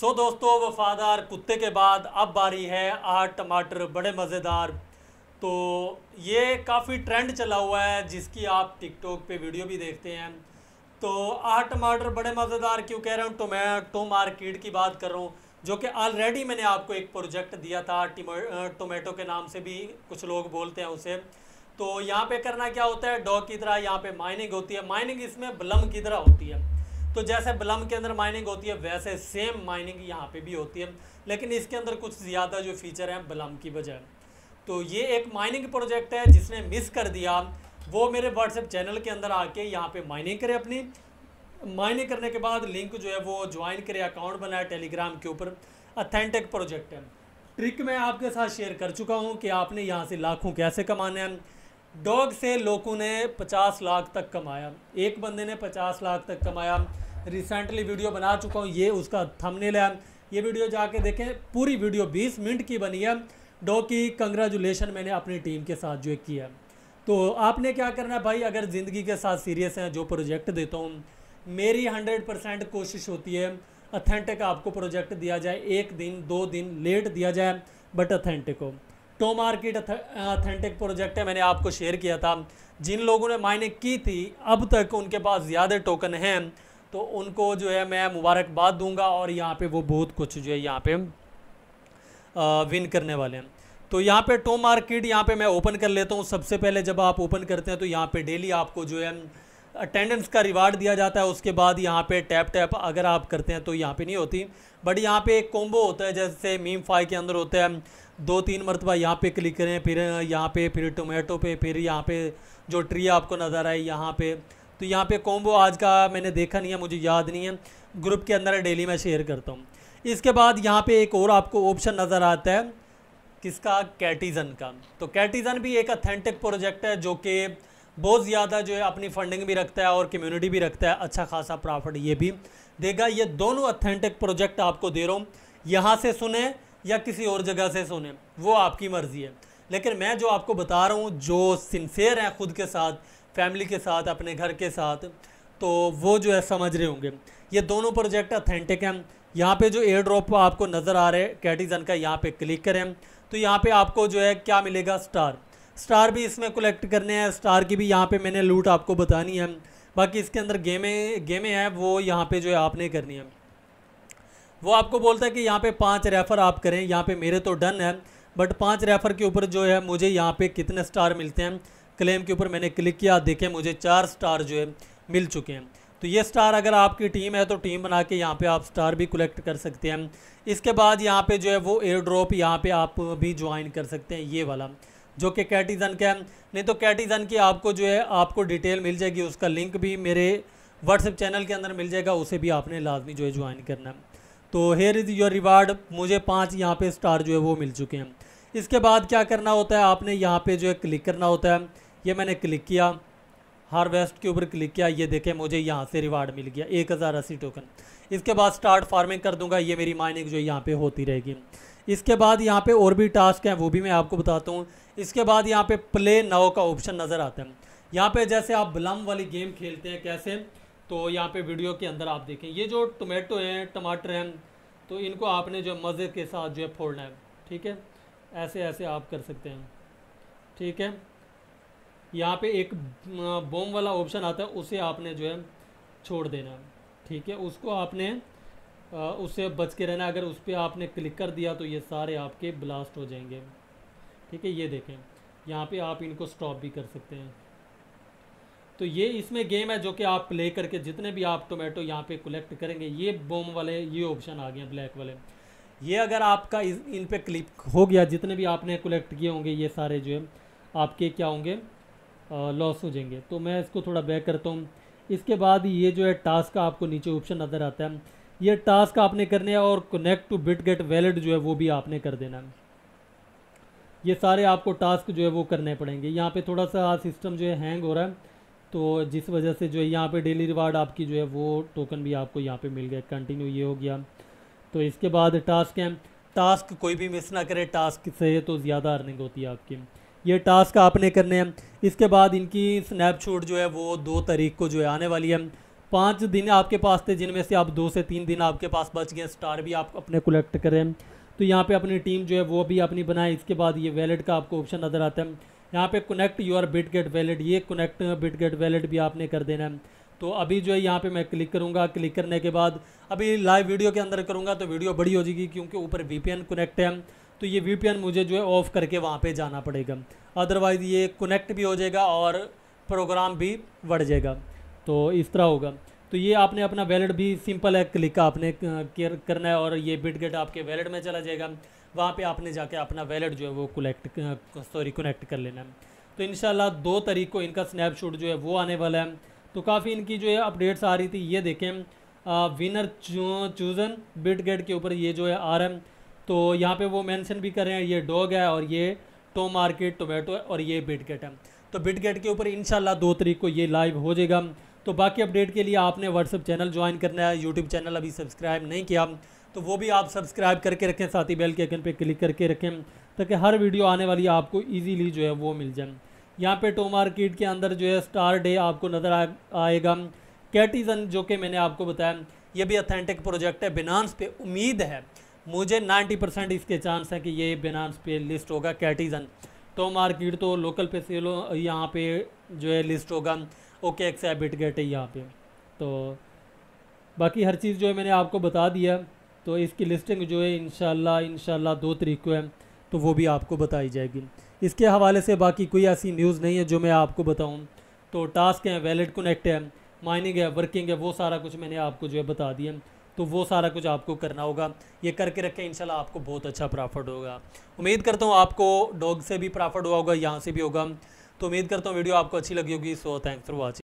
सो so, दोस्तों वफादार कुत्ते के बाद अब बारी है आठ टमाटर बड़े मज़ेदार तो ये काफ़ी ट्रेंड चला हुआ है जिसकी आप टिकटॉक पे वीडियो भी देखते हैं तो आठ टमाटर बड़े मज़ेदार क्यों कह रहा हूँ तो टो मार्किट की बात कर रहा हूँ जो कि ऑलरेडी मैंने आपको एक प्रोजेक्ट दिया था टोमेटो के नाम से भी कुछ लोग बोलते हैं उसे तो यहाँ पे करना क्या होता है डॉग की तरह यहाँ पे माइनिंग होती है माइनिंग इसमें ब्लम की तरह होती है तो जैसे बलम के अंदर माइनिंग होती है वैसे सेम माइनिंग यहाँ पे भी होती है लेकिन इसके अंदर कुछ ज़्यादा जो फीचर हैं बलम की बजाय तो ये एक माइनिंग प्रोजेक्ट है जिसने मिस कर दिया वो मेरे व्हाट्सएप चैनल के अंदर आके यहाँ पे माइनिंग करे अपनी माइनिंग करने के बाद लिंक जो है वो ज्वाइन करे अकाउंट बनाए टेलीग्राम के ऊपर अथेंटिक प्रोजेक्ट है ट्रिक मैं आपके साथ शेयर कर चुका हूँ कि आपने यहाँ से लाखों कैसे कमाने हैं डॉग से लोगों ने 50 लाख तक कमाया एक बंदे ने 50 लाख तक कमाया रिसेंटली वीडियो बना चुका हूँ ये उसका थंबनेल है ये वीडियो जाके देखें पूरी वीडियो 20 मिनट की बनी है डो की कंग्रेचुलेशन मैंने अपनी टीम के साथ जो किया तो आपने क्या करना है भाई अगर ज़िंदगी के साथ सीरियस हैं जो प्रोजेक्ट देता हूँ मेरी हंड्रेड परसेंट कोशिश होती है अथेंटिक आपको प्रोजेक्ट दिया जाए एक दिन दो दिन लेट दिया जाए बट अथेंटिक हो टो मार्केट अथेंटिक प्रोजेक्ट है मैंने आपको शेयर किया था जिन लोगों ने माइनिंग की थी अब तक उनके पास ज़्यादा टोकन हैं तो उनको जो है मैं मुबारकबाद दूंगा और यहाँ पे वो बहुत कुछ जो है यहाँ पे विन करने वाले हैं तो यहाँ पे टो मार्केट यहाँ पे मैं ओपन कर लेता हूँ सबसे पहले जब आप ओपन करते हैं तो यहाँ पे डेली आपको जो है अटेंडेंस का रिवार्ड दिया जाता है उसके बाद यहाँ पे टैप टैप अगर आप करते हैं तो यहाँ पे नहीं होती बट यहाँ पे एक कॉम्बो होता है जैसे मीम फाई के अंदर होता है दो तीन मरतबा यहाँ पे क्लिक करें फिर यहाँ पे फिर टोमेटो पे फिर यहाँ पे जो ट्री आपको नज़र आए यहाँ पे तो यहाँ पे कॉम्बो आज का मैंने देखा नहीं है मुझे याद नहीं है ग्रुप के अंदर डेली मैं शेयर करता हूँ इसके बाद यहाँ पे एक और आपको ऑप्शन नज़र आता है किसका कैटिज़न का तो कैटिज़न भी एक अथेंटिक प्रोजेक्ट है जो कि बहुत ज़्यादा जो है अपनी फंडिंग भी रखता है और कम्यूनिटी भी रखता है अच्छा खासा प्रॉफिट ये भी देगा ये दोनों अथेंटिक प्रोजेक्ट आपको दे रहा हूँ यहाँ से सुने या किसी और जगह से सुने वो आपकी मर्ज़ी है लेकिन मैं जो आपको बता रहा हूँ जो सिंसेयर हैं ख़ुद के साथ फैमिली के साथ अपने घर के साथ तो वो जो है समझ रहे होंगे ये दोनों प्रोजेक्ट अथेंटिक हैं यहाँ पे जो एयर ड्रॉप आपको नज़र आ रहे हैं कैटीजन का यहाँ पे क्लिक करें तो यहाँ पे आपको जो है क्या मिलेगा स्टार स्टार भी इसमें कलेक्ट करने हैं स्टार की भी यहाँ पे मैंने लूट आपको बतानी है बाकी इसके अंदर गेमें गेमें हैं वो यहाँ पे जो है आपने करनी है वो आपको बोलता है कि यहाँ पे पाँच रेफ़र आप करें यहाँ पर मेरे तो डन है बट पाँच रेफ़र के ऊपर जो है मुझे यहाँ पर कितने स्टार मिलते हैं क्लेम के ऊपर मैंने क्लिक किया देखें मुझे चार स्टार जो है मिल चुके हैं तो ये स्टार अगर आपकी टीम है तो टीम बना के यहाँ पे आप स्टार भी कलेक्ट कर सकते हैं इसके बाद यहाँ पे जो है वो एयर ड्रॉप यहाँ पे आप भी ज्वाइन कर सकते हैं ये वाला जो कि कैटीजन का है नहीं तो कैटीजन की आपको जो है आपको डिटेल मिल जाएगी उसका लिंक भी मेरे व्हाट्सएप चैनल के अंदर मिल जाएगा उसे भी आपने लाजमी जो है ज्वाइन करना है तो हेयर इज़ योर रिवार्ड मुझे पाँच यहाँ पर स्टार जो है वो मिल चुके हैं इसके बाद क्या करना होता है आपने यहाँ पर जो है क्लिक करना होता है ये मैंने क्लिक किया हार्वेस्ट के ऊपर क्लिक किया ये देखें मुझे यहाँ से रिवार्ड मिल गया एक हज़ार अस्सी टोकन इसके बाद स्टार्ट फार्मिंग कर दूंगा ये मेरी माइनिंग जो यहाँ पे होती रहेगी इसके बाद यहाँ पे और भी टास्क हैं वो भी मैं आपको बताता हूँ इसके बाद यहाँ पे प्ले नाव का ऑप्शन नज़र आता है यहाँ पे जैसे आप ब्लम वाली गेम खेलते हैं कैसे तो यहाँ पर वीडियो के अंदर आप देखें ये जो टोमेटो हैं टमाटर हैं तो इनको आपने जो मज़े के साथ जो है फोड़ना है ठीक है ऐसे ऐसे आप कर सकते हैं ठीक है यहाँ पे एक बॉम वाला ऑप्शन आता है उसे आपने जो है छोड़ देना ठीक है उसको आपने उससे बच के रहना अगर उस पर आपने क्लिक कर दिया तो ये सारे आपके ब्लास्ट हो जाएंगे ठीक है ये देखें यहाँ पे आप इनको स्टॉप भी कर सकते हैं तो ये इसमें गेम है जो कि आप प्ले करके जितने भी आप टोमेटो यहाँ पे कलेक्ट करेंगे ये बॉम वाले ये ऑप्शन आ गए ब्लैक वाले ये अगर आपका इन पर क्लिक हो गया जितने भी आपने कलेक्ट किए होंगे ये सारे जो है आपके क्या होंगे लॉस हो जाएंगे तो मैं इसको थोड़ा बैक करता हूँ इसके बाद ये जो है टास्क का आपको नीचे ऑप्शन नज़र आता है ये टास्क आपने करने है और connect to Bitget wallet जो है वो भी आपने कर देना है ये सारे आपको टास्क जो है वो करने पड़ेंगे यहाँ पे थोड़ा सा सिस्टम जो है हैंग हो रहा है तो जिस वजह से जो है यहाँ पे डेली रिवार्ड आपकी जो है वो टोकन भी आपको यहाँ पे मिल गया कंटिन्यू ये हो गया तो इसके बाद टास्क हैं टास्क कोई भी मिस ना करे टास्क से तो ज़्यादा अर्निंग होती है आपकी ये टास्क आपने करने हैं इसके बाद इनकी स्नैपशॉट जो है वो दो तारीख को जो है आने वाली है पाँच दिन आपके पास थे जिनमें से आप दो से तीन दिन आपके पास बच गए स्टार भी आप अपने कलेक्ट करें तो यहाँ पे अपनी टीम जो है वो भी अपनी बनाए इसके बाद ये वैलेट का आपको ऑप्शन नज़र आता है यहाँ पे connect your Bitget wallet ये कनेक्ट बिट गेट वैलेट भी आपने कर देना है तो अभी जो है यहाँ पे मैं क्लिक करूँगा क्लिक करने के बाद अभी लाइव वीडियो के अंदर करूँगा तो वीडियो बड़ी हो जाएगी क्योंकि ऊपर वी कनेक्ट है तो ये वी मुझे जो है ऑफ़ करके वहाँ पर जाना पड़ेगा अदरवाइज़ ये कनेक्ट भी हो जाएगा और प्रोग्राम भी बढ़ जाएगा तो इस तरह होगा तो ये आपने अपना वैलेट भी सिंपल है क्लिक का आपने करना है और ये बिट गेट आपके वैलेट में चला जाएगा वहाँ पे आपने जाके अपना वैलेट जो है वो कलेक्ट सॉरी कनेक्ट कर लेना है तो इन दो तारीख को इनका स्नैपशॉट जो है वो आने वाला है तो काफ़ी इनकी जो है अपडेट्स आ रही थी ये देखें आ, विनर चूजन बिट गेट के ऊपर ये जो है आ रहा है तो यहाँ पे वो मेंशन भी कर रहे हैं ये डॉग है और ये टो मार्केट टोमेटो है और ये बिटगेट है तो बिटगेट के ऊपर इनशाला दो तरीक को ये लाइव हो जाएगा तो बाकी अपडेट के लिए आपने व्हाट्सअप चैनल ज्वाइन करना है यूट्यूब चैनल अभी सब्सक्राइब नहीं किया तो वो भी आप सब्सक्राइब करके रखें साथ ही बेल के आइकन पे क्लिक करके रखें ताकि हर वीडियो आने वाली आपको इजीली जो है वो मिल जाए यहाँ पे टो मार्केट के अंदर जो है स्टार डे आपको नज़र आ, आएगा कैटिजन जो कि मैंने आपको बताया ये भी अथेंटिक प्रोजेक्ट है बिनास पे उम्मीद है मुझे 90 परसेंट इसके चांस है कि ये बेनान्स पे लिस्ट होगा कैटिजन तो मार्केट तो लोकल पे सेलो यहाँ पे जो है लिस्ट होगा ओके एक्स बिट गेट है यहाँ पे तो बाकी हर चीज़ जो है मैंने आपको बता दिया तो इसकी लिस्टिंग जो है इन शाला दो तरीक़ों हैं तो वो भी आपको बताई जाएगी इसके हवाले से बाकी कोई ऐसी न्यूज़ नहीं है जो मैं आपको बताऊँ तो टास्क हैं वैलेट कनेक्ट है माइनिंग है वर्किंग है वो सारा कुछ मैंने आपको जो है बता दिया तो वो सारा कुछ आपको करना होगा ये करके रखें इंशाल्लाह आपको बहुत अच्छा प्रॉफिट होगा उम्मीद करता हूँ आपको डॉग से भी प्रॉफिट हुआ होगा यहाँ से भी होगा तो उम्मीद करता हूँ वीडियो आपको अच्छी लगी होगी सो थैंक्स फॉर वॉचिंग